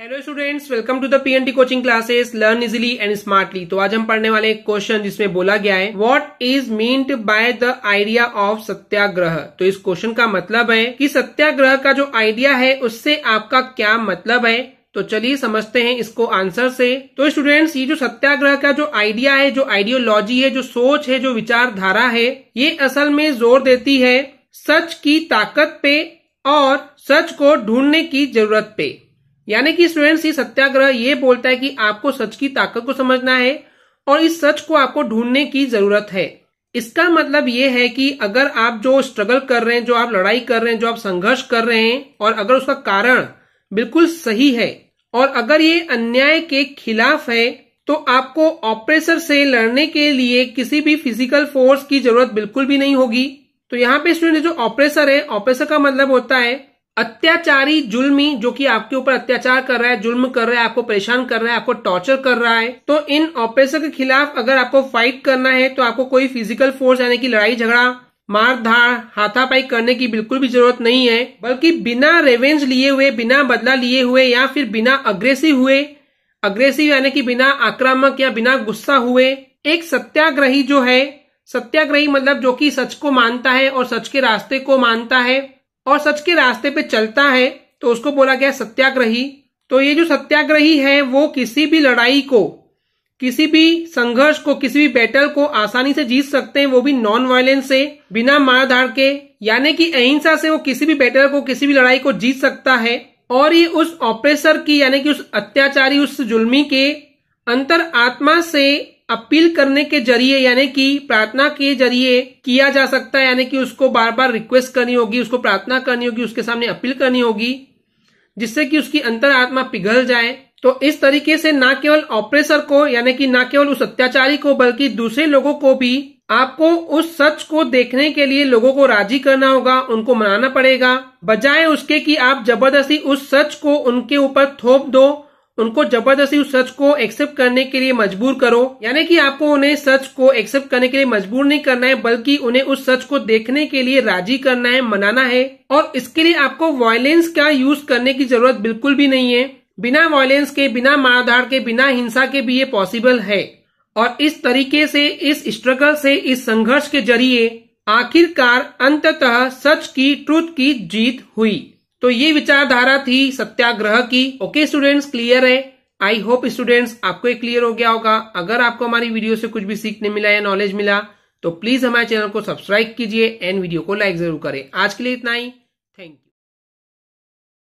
hello students welcome to the PNT coaching classes learn easily and smartly तो आज हम पढ़ने वाले एक क्वेश्चन जिसमें बोला गया है what is meant by the idea of Satyagraha तो इस क्वेश्चन का मतलब है कि सत्याग्रह का जो आइडिया है उससे आपका क्या मतलब है तो चलिए समझते हैं इसको आंसर से तो स्टूडेंट्स ये जो सत्याग्रह का जो आइडिया है जो आइडियोलॉजी है जो सोच है जो विचारधारा है ये असल में जोर देती है सच की ताकत पे और सच को ढूंढने की जरूरत पे यानी कि स्टूडेंट्स ये सत्याग्रह ये बोलता है कि आपको सच की ताकत को समझना है और इस सच को आपको ढूंढने की जरूरत है इसका मतलब ये है कि अगर आप जो स्ट्रगल कर रहे हैं जो आप लड़ाई कर रहे हैं जो आप संघर्ष कर रहे हैं और अगर उसका कारण बिल्कुल सही है और अगर ये अन्याय के खिलाफ है तो आपको ऑपरेसर से लड़ने के लिए किसी भी फिजिकल फोर्स की जरूरत बिल्कुल भी नहीं होगी तो यहाँ पे स्टूडेंट जो ऑपरेसर है ऑपरेसर का मतलब होता है अत्याचारी जुल्मी जो कि आपके ऊपर अत्याचार कर रहा है जुल्म कर रहा है आपको परेशान कर रहा है आपको टॉर्चर कर रहा है तो इन ऑपरेशन के खिलाफ अगर आपको फाइट करना है तो आपको कोई फिजिकल फोर्स यानी कि लड़ाई झगड़ा मार धार हाथापाई करने की बिल्कुल भी जरूरत नहीं है बल्कि बिना रेवेंज लिए हुए बिना बदला लिए हुए या फिर बिना अग्रेसिव हुए अग्रेसिव यानी कि बिना आक्रामक या बिना गुस्सा हुए एक सत्याग्रही जो है सत्याग्रही मतलब जो कि सच को मानता है और सच के रास्ते को मानता है और सच के रास्ते पे चलता है तो उसको बोला गया सत्याग्रही तो ये जो सत्याग्रही है वो किसी भी लड़ाई को किसी भी संघर्ष को किसी भी बैटल को आसानी से जीत सकते हैं वो भी नॉन वायलेंस से बिना मारधाड़ के यानी कि अहिंसा से वो किसी भी बैटल को किसी भी लड़ाई को जीत सकता है और ये उस ऑपरेसर की यानी कि उस अत्याचारी उस जुल्मी के अंतर आत्मा से अपील करने के जरिए यानी कि प्रार्थना के जरिए किया जा सकता है यानी कि उसको बार बार रिक्वेस्ट करनी होगी उसको प्रार्थना करनी होगी उसके सामने अपील करनी होगी जिससे कि उसकी अंतर आत्मा पिघल जाए तो इस तरीके से ना केवल ऑपरेसर को यानी कि ना केवल उस अत्याचारी को बल्कि दूसरे लोगों को भी आपको उस सच को देखने के लिए लोगों को राजी करना होगा उनको मनाना पड़ेगा बजाय उसके कि आप जबरदस्ती उस सच को उनके ऊपर थोप दो उनको जबरदस्ती उस सच को एक्सेप्ट करने के लिए मजबूर करो यानी कि आपको उन्हें सच को एक्सेप्ट करने के लिए मजबूर नहीं करना है बल्कि उन्हें उस सच को देखने के लिए राजी करना है मनाना है और इसके लिए आपको वायलेंस का यूज करने की जरूरत बिल्कुल भी नहीं है बिना वायलेंस के बिना मारधार के बिना हिंसा के भी ये पॉसिबल है और इस तरीके से इस स्ट्रगल से इस संघर्ष के जरिए आखिरकार अंततः सच की ट्रुथ की जीत हुई तो ये विचारधारा थी सत्याग्रह की ओके स्टूडेंट्स क्लियर है आई होप स्टूडेंट्स आपको ये क्लियर हो गया होगा अगर आपको हमारी वीडियो से कुछ भी सीखने मिला या नॉलेज मिला तो प्लीज हमारे चैनल को सब्सक्राइब कीजिए एंड वीडियो को लाइक जरूर करें आज के लिए इतना ही थैंक यू